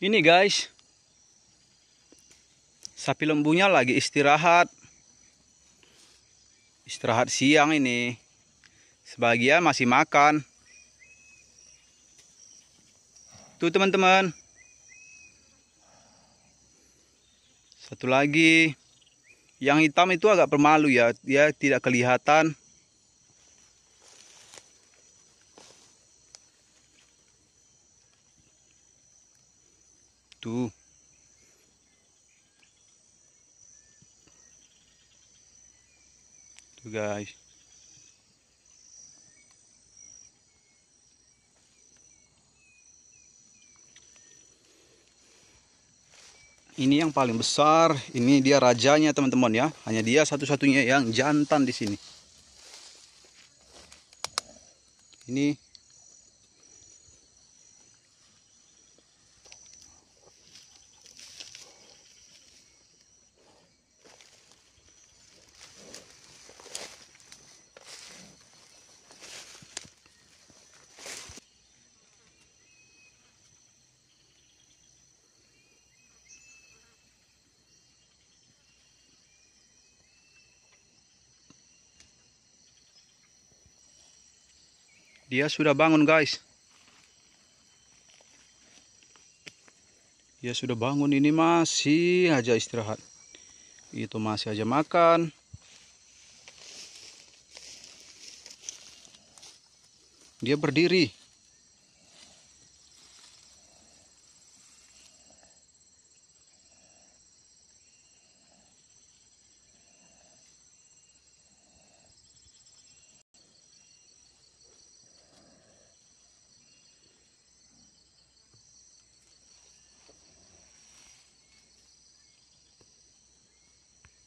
ini guys sapi lembunya lagi istirahat istirahat siang ini sebagian masih makan tuh teman-teman satu lagi yang hitam itu agak permalu ya dia tidak kelihatan itu tuh guys ini yang paling besar ini dia rajanya teman-teman ya hanya dia satu-satunya yang jantan di sini ini Dia sudah bangun guys. Dia sudah bangun ini masih aja istirahat. Itu masih aja makan. Dia berdiri.